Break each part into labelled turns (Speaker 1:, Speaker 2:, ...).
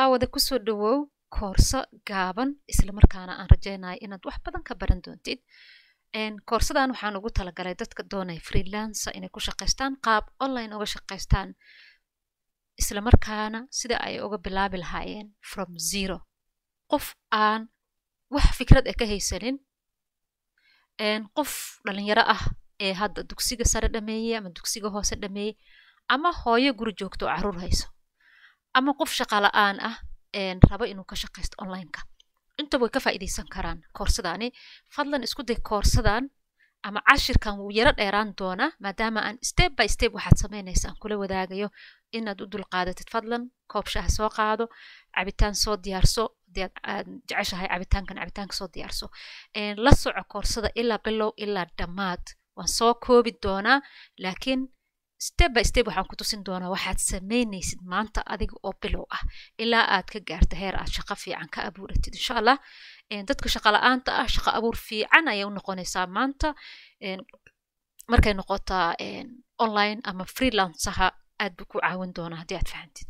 Speaker 1: daawada kusoo dhawow koorso gaaban islamarkaana aan rajeynayo inaad wax badan ka baran doontid koorsadan waxaan ugu talagalay dadka doonaya freelancer inay ku shaqaystaan qaab online uga shaqaystaan islamarkaana sida ay uga bilaabi lahaayeen from zero qof aan wax fikrad e ka haysanin qof dhalinyaro ah ee hadda dugsiga sare dhameeyey ama dugsiga hoose dhameeyey ama hooyo guri joogto oo caruur hayso ama qof shaqa la-aan ah rabo inuu ka shaqaysto onlineka intaba way ka faa'idaysan karaan koorsadaani fadlan isku day koorsadan ama cashirkan wuu yaro dheeraan doonaa maadaama aan step by step waxaad samaynaysa aan kula wadaagayo inaad u dulqaadatid fadlan koob shaha soo qaado cabitaan soo diyaarso aad jeceshahay cabitaankan cabitaanka soo diyaarso la soco koorsada ilaa bilow ilaa dhammaad waan soo koobi doonaa laakiin step by step waxaan ku tusin doonaa waxaad sameynaysid maanta adiga oo bilow ah ilaa aad ka gaarto heer aad shaqo fiican ka abuuratid insha allah dadka shaqo la-aanta ah shaqo abuur fiican ayay u noqonaysaa maanta markay noqotaa online ama freelancaha aad buu ku caawin doonaa haddii aad fahantid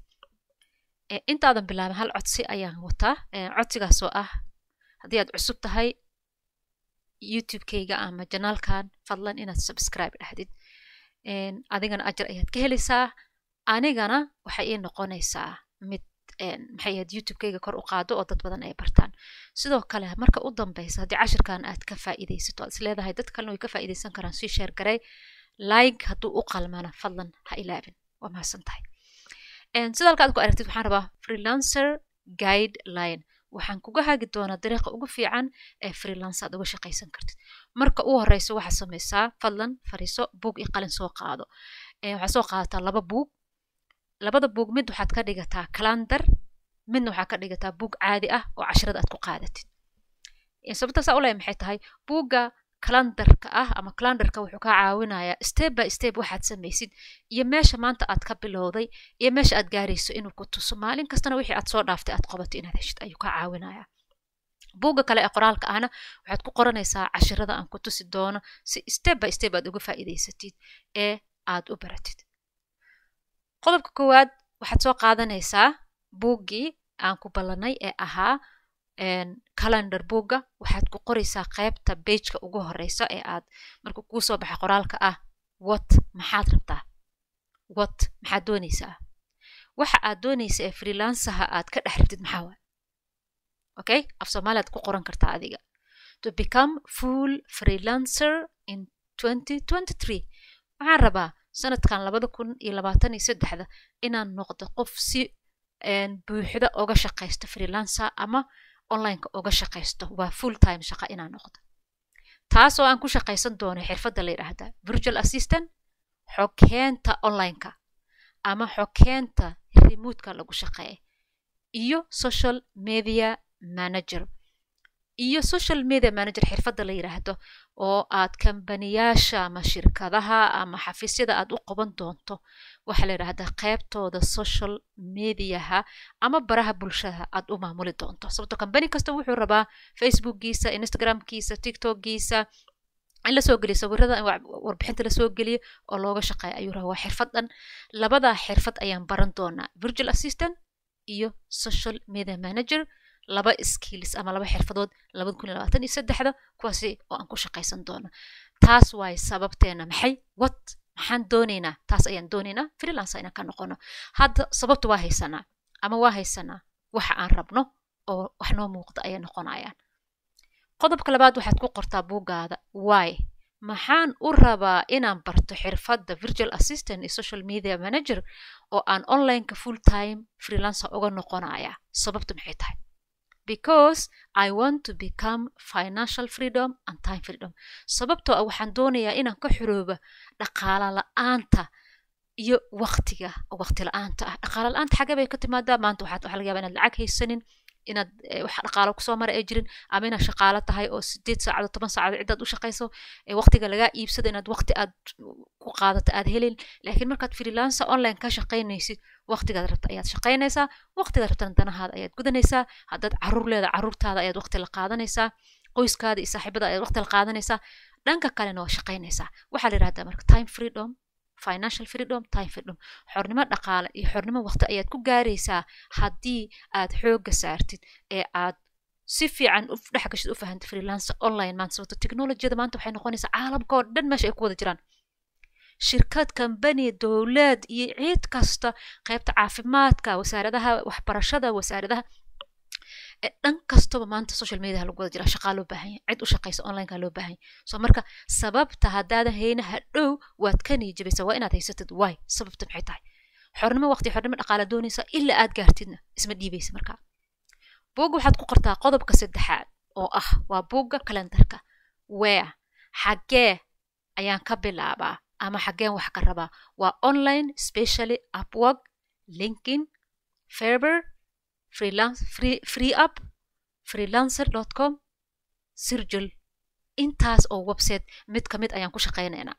Speaker 1: intaadan bilaabin hal codsi ayaan wataa codsigaasoo ah haddii aad cusub tahay youtube-kayga ama janaalkan fadlan inaad subscribe dhahdid adigana ajar ayaad ka helaysaa anigana waxay ii noqonaysaa mid maxayaad youtubekayga kor u qaado oo dad badan ay bartaan sidoo kale marka u dambaysa haddii cashirkan aad ka faa'iidaysato aad is dad kalena way ka faa'iidaysan karaan sii sheer garay like hadduu u qalmana fadlan ha ilaabin waa mahadsan tahay sida halka ad ku aragtid waxaan rabaa freelancer guide line waxaan kuga hagi doonaa dariiqa ugu fiican ee freelance aad uga shaqaysan kartid marka u horeyso waxaa sameysaa fadlan fariiso buug iyo qalin soo qaado waxaa soo qaadataa laba buug labada buug mid waxaad ka dhigataa kalandar midna waxaa ka dhigataa buug caadi ah oo cashrada aad ku qaadatid sababtaasaa uleh maxay tahay buugga kalandarka ah ama kalandarka wuxuu kaa caawinayaa step by step waxaad samaysid iyo meesha maanta aad ka bilowday iyo meesha aad gaarayso inuu ku tuso maalin kastana wixii aad soo dhaaftay aad qobato inaad heshid ayuu kaa caawinayaa buugga kale ee qoraalka ahna waxaad ku qoranaysaa cashirada aan ku tusi doono si step by step aad uga faa'iidaysatid ee aad u baratid qodobka koowaad waxaad soo qaadanaysaa buuggii aan ku ballanay ee ahaa calendar buugga waxaad ku qoraysaa qeybta bejka ugu horeysa ee aad markuu kuu soo baxa qoraalka ah wat maxaad rabtaa wat maxaad doonaysaa waxa aad doonaysa ee freelansaha aad ka dhex rabtid maxaa waay okay af soomaaliaad ku qoran kartaa adiga to become full freelancer in waxaan rabaa sanadkan labada kun iyo labaatan iyo saddexda inaan noqdo qof si buuxda oga shaqaysto freelancer ama onlineka oga shaqaysto waa full time shaqa inaan noqdo taasoo aan ku shaqaysan doono xirfadda la yidhaahda virtual assistant xogkeenta onlineka ama xogkeenta remotka lagu shaqeeya iyo social media manager iyo social media manager xirfada la yiraahdo oo aad kambaniyaasha ama shirkadaha ama xafiisyada aad u qaban doonto waxaa la yidhaahdaa qeybtooda social mediaha ama baraha bulshada aad u maamuli doonto sababtoo kambani kasta wuxuu rabaa facebookgiisa instagramkiisa tiktokiisa in lasoo geliyo sawirada in warbixinta lasoo geliyo oo looga shaqeeya ayuu raha waa xirfad labadaa xirfad ayaan baran doonaa virtual assistant iyo social media manager laba skills ama laba xirfadood labada kun iyo labaatan iyo saddexda kuwaasi oo aan ku shaqaysan doono taas waay sababteena maxay wat maxaan doonaynaa taas ayaan doonaynaa freelancer inaan ka noqono hadda sababta waa haysanaa ama waa haysanaa waxa aan rabno oo wax noo muuqda ayay noqonayaan qodobka labaad waxaad ku qortaa buuggaada waay maxaan u rabaa inaan barto xirfadda virtual assistant iyo social media manager oo aan onlineka full time freelancer uga noqonaya sababtu maxay tahay because i want to become financial freedom and time freedom sababtoo ah waxaan doonayaa inaan ka xorooba dhaqaala la-aanta iyo waqtiga waqti la-aanta ah dhaqaala la-aanta xagee bay ka timaadaa maanta waxaa laga yaba inaad lacag haysanin inaad eh, wax dhaqaalo kusoo mara ee jirin ama inaad shaqaalo tahay oo sideed saacadood toban saacadood cidaad u shaqayso eh, waqtiga lagaa iibsado inaad waqti aad ku qaadato aad helin laakiin markaad freelancer online ka shaqaynaysid waqtigaad rabta ayaad shaqaynaysaa waqtigaad rabtana danahaada ayaad gudanaysaa haddaad caruur leeda caruurtaada ayaad waqti la qaadanaysaa qoyskaada iyo saaxiibada ayaad waqti la qaadanaysaa dhanka kalena waa shaqaynaysaa waxaa la yihahdaa marka time freedom financial freedom time freedom xornimo dhaqaale iyo xornimo waqti ayaad ku gaaraysaa haddii aad xoogga saartid ee aad si fiican dhex gashid u fahantid freelance online maanta sababto technologiyada maanta waxay noqonaysaa caalamka oo dhan meesha ay ku wada jiraan shirkad kambani dowlad iyo ciid kasta qeybta caafimaadka wasaaradaha waxbarashada wasaaradaha dhan kastaba maanta social media lagu wada jira ah shaqaa loo baahan yahay cid u shaqaysa onlineka loo baahan yahay marka sababta haddaadan hayna hadhow waad ka niijabaysaa waa inaad haysatid wy sababta maxay tahay xornimo waqti xornimo dhaqaala doonaysa ilaa aad gaartidna isma dhiibaysa markaa buugga waxaad ku qortaa qodobka saddexaad oo ah waa buugga kalendarka were xaggee ayaan ka bilaabaa ama xaggeen wax ka rabaa waa online specially upwork linkin ferber freeup freelancercom sirjul intaas oo website mid ka mid ayaan ku shaqaynaynaa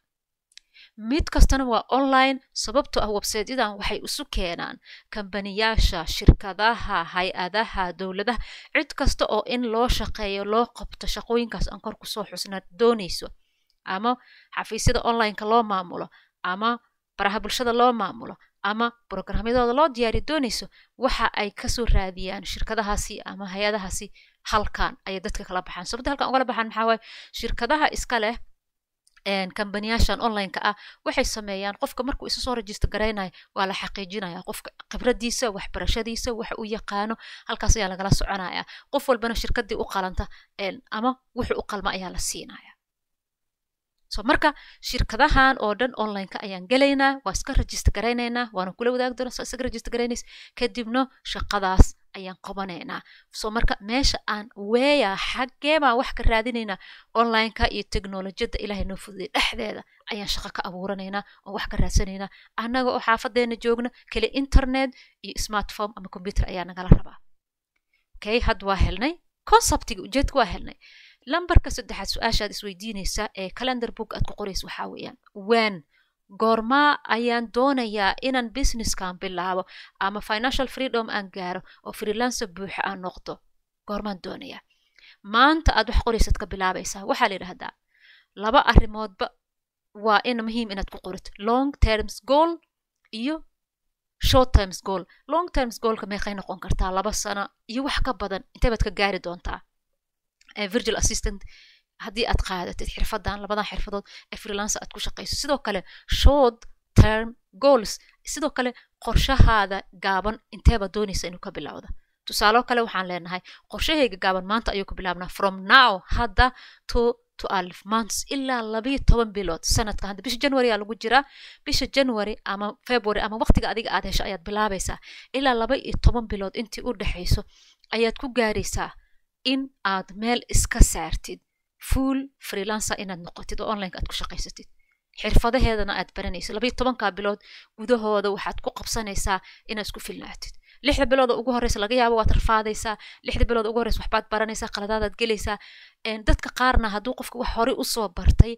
Speaker 1: mid kastana waa online sababto ah websaytyadan waxay isu keenaan kambaniyaasha shirkadaha hay-adaha dowladaha cid kasta oo in loo shaqeeyo loo qabto shaqooyinkaas aan kor kusoo xusna doonayso ama xafiisyada onlineka loo maamulo ama baraha bulshada loo maamulo ama brograamyadooda loo diyaariyo doonayso waxa ay kasoo raadiyaan shirkadahaasi ama hay-adahaasi halkan ayay dadka kala baxaan sababta halkan ugala baxaan maxaa shirkadaha iska leh kambaniyaashan onlineka ah waxay sameeyaan qofka markuu isu soo rajista garaynaya waa la xaqiijinaya qofka khibradiisa waxbarashadiisa waxa uu yaqaano halkaas ayaa lagala soconaya qof walbana shirkadii u qalanta ama wuxuu u qalma ayaa la siinaya so marka shirkadahan oo dhan onlineka ayaan galaynaa waa iska rajista garaynaynaa waana kula wadaagi doona soo isaga rajista garaynays kadibna shaqadaas ayaan qabanaynaa so marka meesha aan weeya xaggee wax ka raadinaynaa onlineka iyo teknolojiyadda ilaahay noo fududay dhexdeeda ayaan shaqo ka abuuranaynaa oo wax ka raadsanaynaa annaga oo xaafadeena joogna keli internet iyo smartform ama computer ayaa nagala rabaa okay had waa helnay conceptiga ujeedka waa helnay lambarka saddexaad su-aashaad isweydiineysa ee calendar book aad ku qorays waxaa weeyaan wen goormaa ayaan doonayaa inaan businesskan bilaabo ama financial freedom aan gaaro oo freelancer buuxo aan noqdo goormaan doonayaa maanta aad wax qoraysad ka bilaabaysaa waxaa la yidhahdaa laba arrimoodba waa in muhiim inaad ku qorito long terms goal iyo short terms goal long terms goalka meeqay noqon kartaa laba sano iyo wax ka badan inteebaad ka gaari doontaa virgil assistant haddii aad qaadatid xirfadan labadan xirfadood ee freelancer aad ku shaqeyso sidoo kale short term goals sidoo kale qorshahaada gaaban inteeba doonaysa inuu ka bilowda tusaalo kale waxaan leenahay qorshahayga gaaban maanta ayuu ka bilaabnaa from now hadda to alf months ilaa labiyo toban bilood sanadka hadda bisha january aa lagu jiraa bisha january ama february ama waqtiga adiga aad hesho ayaad bilaabaysaa ilaa laba iyo toban bilood intii u dhexayso ayaad ku gaaraysaa in aad meel iska saartid full freelancer inaad noqotid oo onlineka aad ku shaqaysatid xirfadaheedana aad baranaysid labaiyo tobanka bilood gudahooda waxaad ku qabsanaysaa inaad isku filnaatid lixda bilooda ugu horreysa laga yaabo waad rafaadaysaa lixda bilooda ugu horeysa waxbaad baranaysaa qaladaadaad gelaysaa dadka qaarna hadduu qofka wax horey usoo bartay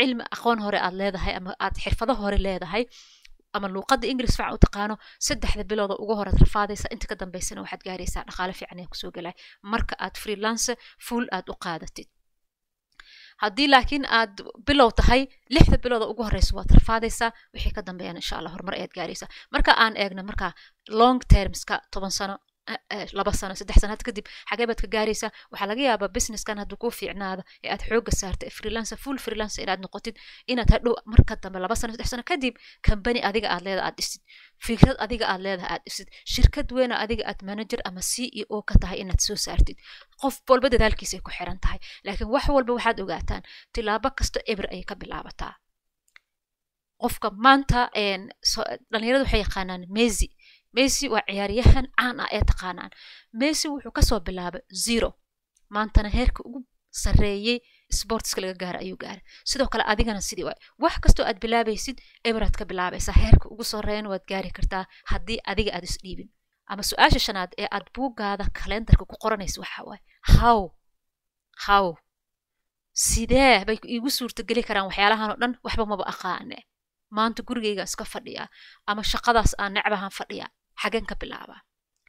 Speaker 1: cilmi aqoon hore aad leedahay ama aad xirfado hore leedahay ama luuqada ingris fican u taqaano saddexda bilooda ugu horaad rafaadaysa inta ka dambeysana waxaad gaaraysaa dhaqaale fiican ee kusoo galay marka aad freelance fuul aad u qaadatid haddii laakiin aad bilow tahay lixda bilooda ugu horeysa waad rafaadaysaa wixii ka dambeeyana insha allah horumar ayaad gaaraysaa marka aan eegna marka long termska toban sano laba sano saddex sanaad kadib xagee baad ka gaaraysaa waxaa laga yaabaa businesskan hadduu kuu fiicnaada ee aad xooga saarta freelancer full freelancer inaad noqotid inaad hadhow marka dambe laba sano saddex sano kadib company adiga aad leedaha aad dhisid fikrad adiga aad leedaha aad dhisid shirkad weyna adiga aad manager ama c e o ka tahay inaad soo saartid qof walba dadaalkiisay ku xiran tahay laakiin wax walba waxaad ogaataan tilaabo kasta cibr ayay ka bilaabataa qofka maanta dhalinyarada waxay yaqaanaan mezi messi waa ciyaaryahan caan ah ee taqaanaan messi wuxuu kasoo bilaabay zero maantana heerka ugu sareeyey sportska laga gaara ayuu gaara sidoo kale adigana sidii waay wax kastoo aad bilaabaysid emerad ka bilaabaysaa heerka ugu sareeyana waad gaari kartaa haddii adiga aad isdhiibin ama su-aasha shanaad ee aad buugaada kalendarka ku qoranaysa waxa how how sidee bay iigu suurtageli karaan waxyaalahan oo dhan waxba maba aqaane maanta gurigaygaan iska fadhiyaa ama shaqadaas aan necbahaan fadhiyaa xagan ka bilaaba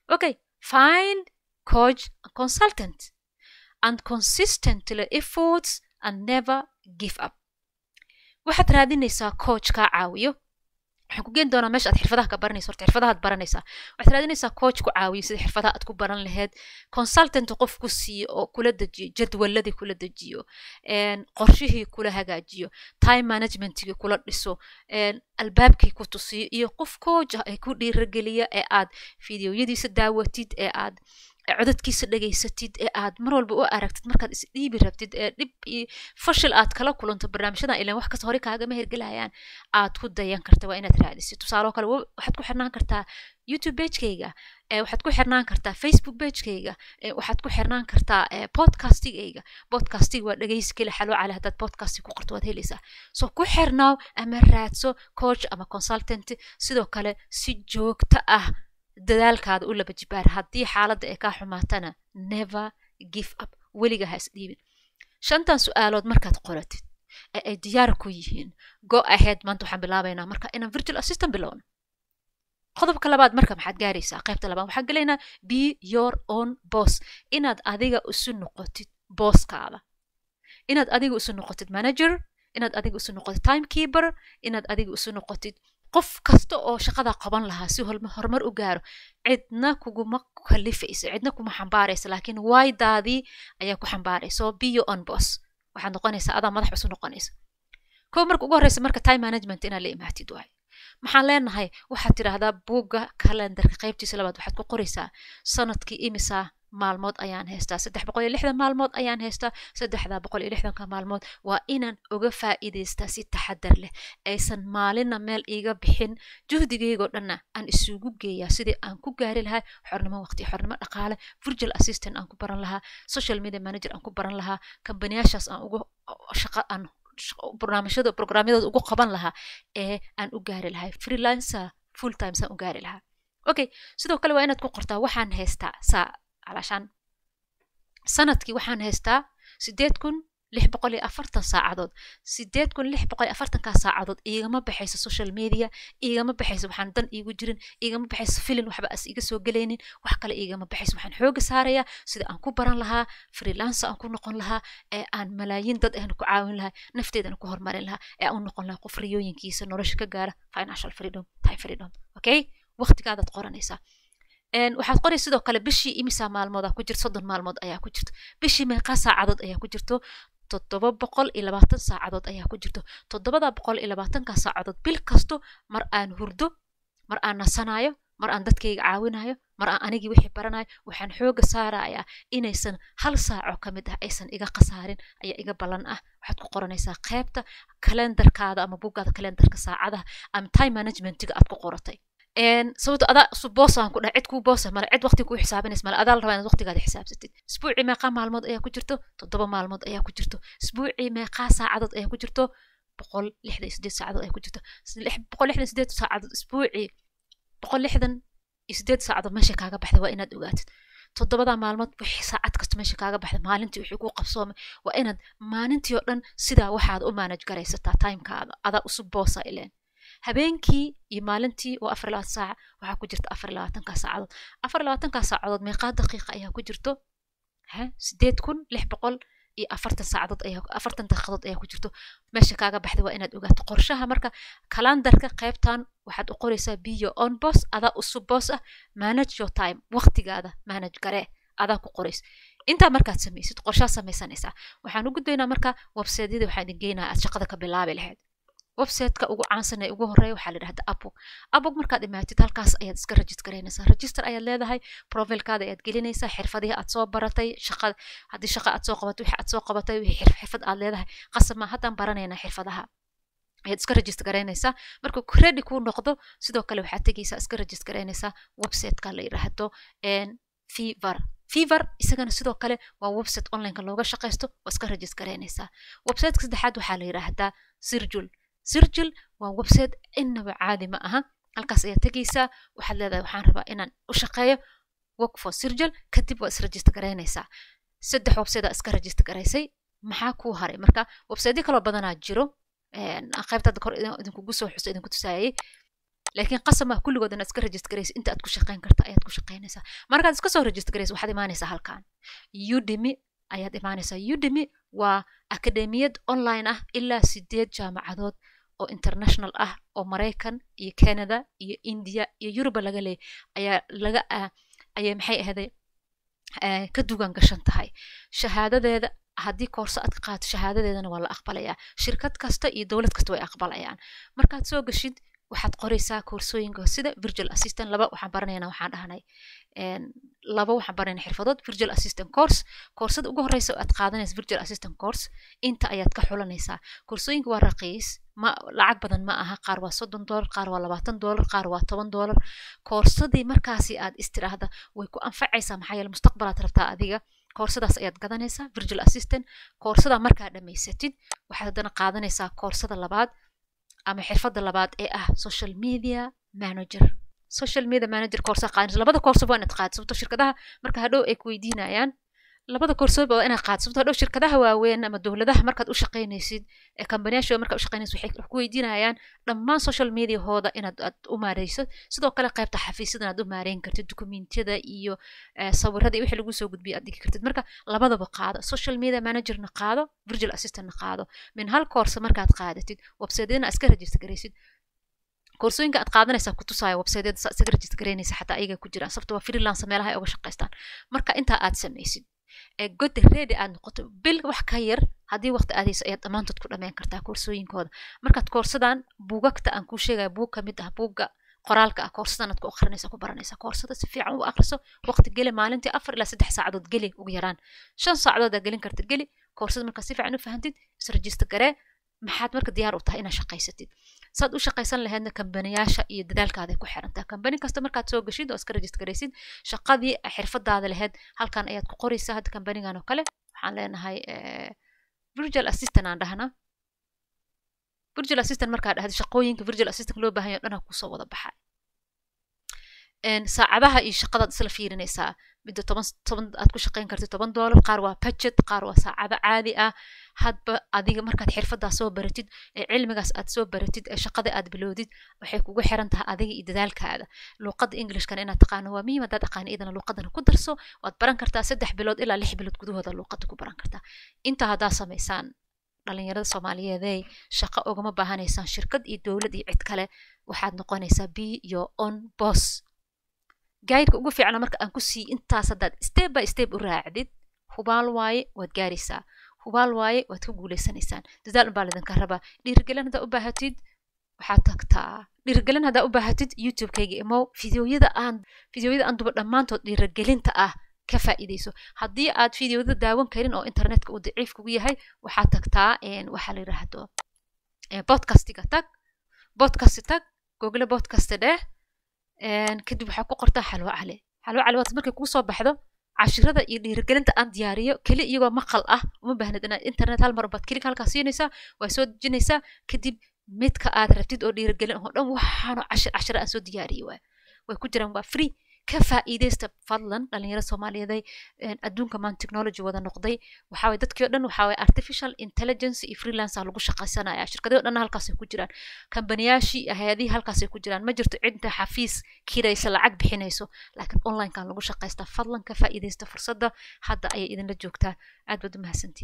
Speaker 1: okay find coach and consultant and consistently efforts and never give up waxaad raadinaysaa coach kaa caawiyo waxaan ku geeni doonaa meesha aad xirfadaha ka baranaysa horta xirfadahaad baranaysaa waxaad raadinaysaa coach ku caawiyo sida xirfadaha aad ku baran laheed consultant qof ku siiyo oo kula dejiyo jadwaladii kula dejiyo qorshihii kula hagaajiyo time managementigii kula dhiso albaabkii ku tusiyo iyo qof coach ah ee ku dhiirageliya ee aad fideoyadiisa daawatid ee aad codadkiisa dhegaysatid ee aad mar walba u aragtid markaad isdhiibi rabtid ee dhib fashil aad kala kulanto barnaamijyadan ilan wax kasta hore kaagama hergelayaan aad ku dayan karta waa inaad raadisid tusaale kale waxaad ku xirnaan kartaa youtube bagekayga waxaad ku xirnaan kartaa facebook bagekayga waxaad ku xirnaan kartaa podcastigayga podcastig waa dhegeysi keli xaloo cali haddaad podcastig ku qorto waad helaysaa so ku xirnaaw ama raadso coach ama consultant sidoo kale si joogto ah dadaalkaada u laba jibaar haddii xaaladda ay kaa xumaatana never give up weliga ha isdhiibin shantan su-aalood markaad qoratid ee ay diyaar ku yihiin go ahead maanta waxaan bilaabaynaa marka inaan virtual assistant bilowno qodobka labaad marka maxaad gaaraysaa qaybta labaad waxaan galaynaa be your own boss inaad adiga isu noqotid booskaada inaad adiga isu noqotid manager inaad adiga isu noqotid time timekeeper inaad adiga isu noqotid qof kasta oo shaqada qaban lahaa si horumar u gaaro cidna kuguma kalifayso cidna kuma xambaarayso laakiin waydaadii ayaa ku xambaarayso biyo on boss waxaad noqonaysaa adaa madax bas u ko marka ugu horreysa marka time management inaad la imaatid waay maxaan leenahay waxaad tidhaahdaa buugga kalendarka qaybtiisa labaad waxaad ku qoraysaa sanadkii imisaa maalmood ayaan haystaa saddex boqol iyo lixdan maalmood ayaan haystaa saddexdaa boqol iyo lixdanka maalmood waa inaan uga faa'iidaystaa si taxadar leh aysan maalinna meel iiga bixin juhdigeygoo dhanna aan isugu geeyaa sidii aan ku gaari lahaa xornimo waqti xornimo dhaqaale virgil assistant aan ku baran lahaa social media manager aan ku baran lahaa kambaniyaashaas aan ugu shaqo aan barnaamijyada programyadooda ugu qaban lahaa ee aan u gaari lahay freelancer full times aan u gaari lahaa okay sidoo kale waa inaad ku qortaa waxaan haystaa saa calashaan sanadkii waxaan haystaa sideed kun lix boqol iyo afartan saacadood sideed kun lix boqol iyo afartankaa saacadood iigama baxayso social media iigama baxayso waxaan dan iigu jirin iigama baxayso filin waxba as iga soo gelaynin wax kale iigama baxayso waxaan xooga saarayaa sida aan ku baran lahaa freelancer aan ku noqon lahaa ee aan malaayiin dad ahna ku caawin lahaa nafteedana ku horumarin lahaa ee aan u noqon lahaa qof riyooyinkiisa nolosha ka gaara financial freedom time freedom okay waqtigaadaad qoranaysaa waxaad qoraya sidoo kale bishii imisaa maalmood ku jirto soddon maalmood ayaa ku jirto bishii meeqaa saacadood ayaa ku jirto toddoba boqol iyo labaatan saacadood ayaa ku jirto toddobada boqol iyo labaatanka saacadood bil kasto mar aan hurdo mar aan nasanaayo mar aan dadkayga caawinayo mar aan anigii wixii baranayo waxaan xooga saarayaa inaysan hal saaco ka mid ah aysan iga khasaarin ayaa iga ballan ah waxaad ku qoranaysaa qeybta kalendarkaada ama bugaada kalendarka saacadaha ama time managementga aad ku qoratay sababto adaa su boosaan ku dhaha cid kuu boosa ah, male cid waqti kuu xisaabinays male adaa la rabaa inaad waqtigaada xisaabsatid isbuucii meeqaa maalmood ayaa ku jirto toddoba maalmood ayaa ku jirto isbuucii meeqaa saacadood ayaa ku jirto boqol lixdan iyo sideed saacadood ayaa ku jirto boqol lixdan sideed saacadood isbuucii boqol lixdan iyo sideed saacadood meesha kaaga baxday waa inaad ogaatid toddobada maalmood wixii saacad kasta meesha kaaga baxda maalintii wixii kuu qabsoomay waa inaad maalintii oo dhan sidaa waxaad u maanaj garaysataa timekaada adaa usub boosa ah, ileen habeenkii iyo maalintii oo afar labaatan saac waxaa ku jirta afar labaatankaa saacadood afar labaatankaa saacadood meeqaa daqiiqa ayaa ku jirto sideed kun lix boqol iyo afartan saacadood afartan daqiiqadood ayaa ku jirto meesha kaaga baxda waa inaad ogaato qorshaha marka kalandarka qaybtan waxaad u qoraysaa biyo onbos adaa usubboos ah manage your time waqtigaada manage garee adaa ku qorays intaa markaad samaysid qorshaa samaysanaysaa waxaan u gudbaynaa marka websaydyada waxaa idin geynaha aad shaqada ka bilaabi lahayd websiteka ugu caansan ee ugu horeeya waxaa la dhahda abog abog markaad imaatid halkaas ayaad iska rajist rajister ayaad leedahay profilkaada ayaad gelinaysaa xirfadihi aad soo baratay shaqada haddii shaqa aad soo qabatay wixii aad soo qabatay wixii xirfad aad leedahay qasab haddaan baranaynaa xirfadaha ayaad iska rajist garaynaysaa marka kuu noqdo sidoo kale waxaad tegaysaa iska rajist garaynaysaa la yidhaahdo fever fever isagana sidoo kale waa website onlineka looga shaqaysto waa iska rajist garaynaysaa saddexaad waxaa la yidhaahdaa sirjul sirjil waa website inaba caadi ma aha halkaas ayaa tegaysaa waxaad leedahay waxaan rabaa inaan u shaqeeyo work for sirjil kadib waa israjista garaynaysaa saddex website iska rajista garaysay maxaa kuu haray marka websiteyo kaloo badanaa jiro qaybtaada kor idinkugu soo xuso idinku tusaayay laakiin qasama kulligood inaad iska rajist garaysa inta aad ku shaqayn karta ayaad ku shaqaynaysaa markaad iska soo rajist garaysa waxaad imaanaysaa halkaan udemy ayaad imaanaysaa udemy waa akademiyad online ah ilaa sideed jaamacadood oo international ah oo maraykan iyo canada iyo india iyo yuruba laga leeyay ayaa laga ah, ayay maxay ahday eh, ka dugan gashan tahay shahaadadeeda haddii koorso aad ka qaado shahaadadeedana waa la aqbalayaa shirkad kasta iyo dowlad kasta way aqbalayaan markaad soo gashid waxaad qoreysaa koorsooyinka sida virtual assistant laba waxaan baranayna waxaan dhahnay laba waxaan baranayna xirfadood virtual assistant course koorsada ugu horeysa oo aad qaadanaysa virtual assistant course inta ayaad ka xulanaysaa koorsooyinka waa raqiis ma lacag badan ma aha qaar waa soddon doolar qaar waa labaatan doolar qaar waa toban doolar koorsadii markaasi aad istiraahda way ku anfacaysaa maxaa yeele mustaqbalaad rabtaa adiga koorsadaas ayaad gadanaysaa virtual assistant koorsada markaa dhamaysatid waxaad haddana qaadanaysaa koorsada labaad ama xirfadda labaad ee ah social media manager social media manager course qaadayso labada koorsa waa inaad qaadayso sababto shirkadaha marka hadhow ay ku weydiinayaan labada koorsoba waa inaad qaad sababto dhow shirkadaha waaweyn ama dowladaha markaad u shaqaynaysid ee kambaniyaasha markaad u shaqaynaysid waxay ku weydiinayaan dhammaan social mediahooda inaad aad u maareyso sidoo kale qaybta xafiisyada inaad u maareyn kartid dukumentiyada iyo eh, sawirada iyo wixii lagu soo gudbiya aad dhigi kartid marka labadaba qaado social media managerna qaado virtual assistantna qaado min hal koorsa markaad qaadatid websiteedana iska register garaysid koorsooyinka aad qaadanaysaa kutusaayo websiteed iska register garaynaysa xataa ayaga ku jiraan sababto waa freelancer meelaha ay uga shaqaystaan marka intaa aad samaysid ee godi ready aad noqoto bil wax ka yar haddii waqti aadayso ayaad dhammaantood ku dhammayn kartaa koorsooyinkooda markaad koorsadaan buugagta aan kuu sheegaya buug ka mid ah buugga qoraalka ah koorsadan aad ku akrinaysa ku baranaysa koorsada si fiican u akriso waqti geli maalintii afar ilaa saddex saacadood geli ugu yaraan shan saacadood aad gelin karta geli koorsada markaad si fiican u fahantid israjiista garee maxaad marka diyaar u tahay inaad shaqaysatid saad u shaqaysan lahaydna kambaniyaasha iyo dadaalkaada ku xirantaa kambani kasta markaad soo gashid oo iska rajistaraysid shaqadii xirfadaada lahayd halkan ayaad ku qoraysaa hadda kambanigan oo kale waxaan leenahay eh, virtual assistant aan dhahna virtual assistant markaad dhahdo shaqooyinka virtual assistant loo bahan yahay o dhan ha kusoo wada baxay saacabaha iyo shaqadaad isla fiirinaysaa midda toban toban aad ku shaqayn kartid toban doolar qaar waa bajet qaar waa saacabo caadi ah hadba adiga markaad xirfadaas soo baratid ee cilmigaas aad soo baratid ee shaqada aad biloodid waxay kugu xiran tahay adiga iyo dadaalkaada luuqadda englishkana inaad taqaano waa muhiim haddaad aqaano idana luuqadana ku darso waad baran kartaa saddex bilood ilaa lix bilood gudahooda luuqadda ku baran kartaa intaa haddaa samaysaan dhalinyarada soomaaliyeeday shaqo ugama baahanaysaan shirkad iyo dowlad iyo cid kale waxaad noqonaysaa b iyo on bos gaadhka ugu fiicana marka aan ku kusii intaas haddaad step by step u raacdid hubaal waaye waad gaaraysaa hubaal waaye waad ka guulaysanaysaan dadaal unbaa lidinka rabaa dhiirigelin haddaa u baahatid waxaad tagtaa dhiirigelin haddaa u baahatid youtubekayga imow fideoyada aan fideoyada aan duba dhammaantood dhiirigelinta ah ka faa'iidayso haddii aad fideoyada daawan karin oo internetka uu daciif kugu yahay waxaad tagtaa waxaa la yidhaahdo bodcastiga tag bodcasti tag google bodcasti dheh kadib waxaa ku qortaa xalwo cale xalwo cale waataas markay kuu soo baxdo cashirada iyo dhiirigelinta aan diyaariyo keli iyagoo maqal ah uma baahnid inaad internet hal mar baad kelig halkaas siinaysaa waa soo dejinaysaa kadib midka aad rabtid oo dhiirigelin oo dhan waxaano cashir cashira aan soo diyaariyo waa way ku jiraan waa free ka faaiideysta fadlan dhalinyaro soomaaliyeeday eh, adduunka maan technology wada noqday waxaway dadkii o dhan waxaway artificial intelligence iyo freelance lagu shaqaysanaya shirkadii o dhanna halkaasay ku jiraan kambaniyaashii hayadihii halkaasay ku jiraan ma jirto cidda xafiis kiraysa lacag bixinayso laakiin onlinekan lagu shaqaysta fadlan ka faa'iidaysta fursadda hadda ayay idinla joogtaa aad baad u mahadsantihin